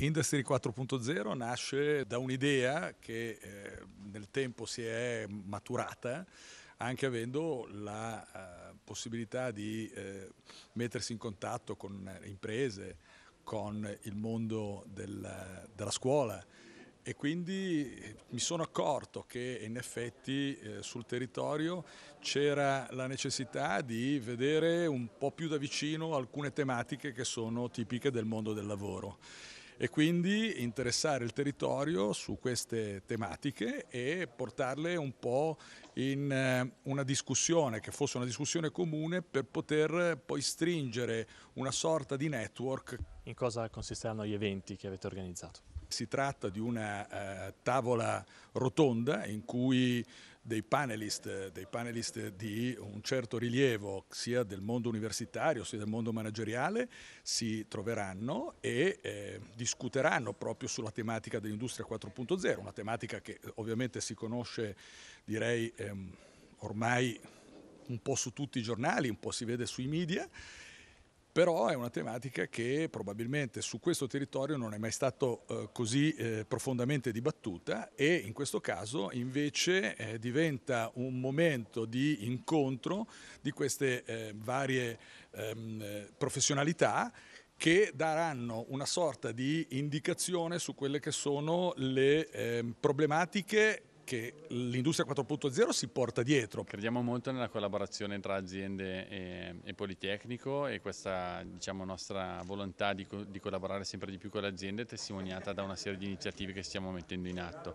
Industry 4.0 nasce da un'idea che eh, nel tempo si è maturata anche avendo la eh, possibilità di eh, mettersi in contatto con imprese, con il mondo del, della scuola e quindi mi sono accorto che in effetti eh, sul territorio c'era la necessità di vedere un po' più da vicino alcune tematiche che sono tipiche del mondo del lavoro e quindi interessare il territorio su queste tematiche e portarle un po' in eh, una discussione che fosse una discussione comune per poter poi stringere una sorta di network. In cosa consisteranno gli eventi che avete organizzato? Si tratta di una eh, tavola rotonda in cui dei panelist, dei panelist, di un certo rilievo sia del mondo universitario sia del mondo manageriale si troveranno e eh, discuteranno proprio sulla tematica dell'industria 4.0, una tematica che eh, ovviamente si conosce direi ehm, ormai un po' su tutti i giornali, un po' si vede sui media però è una tematica che probabilmente su questo territorio non è mai stato eh, così eh, profondamente dibattuta e in questo caso invece eh, diventa un momento di incontro di queste eh, varie ehm, professionalità che daranno una sorta di indicazione su quelle che sono le ehm, problematiche che l'industria 4.0 si porta dietro. Crediamo molto nella collaborazione tra aziende e, e Politecnico e questa diciamo, nostra volontà di, di, collaborare sempre di più con le aziende è testimoniata da una serie di iniziative che stiamo mettendo in atto.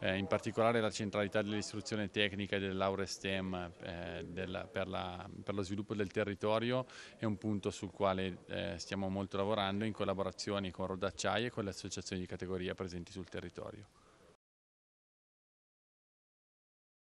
Eh, in particolare la centralità dell'istruzione tecnica e delle lauree STEM eh, della, per, la, per, lo sviluppo del territorio è un punto sul quale eh, stiamo molto lavorando in collaborazione con Rodacciai e con le associazioni di categoria presenti sul territorio.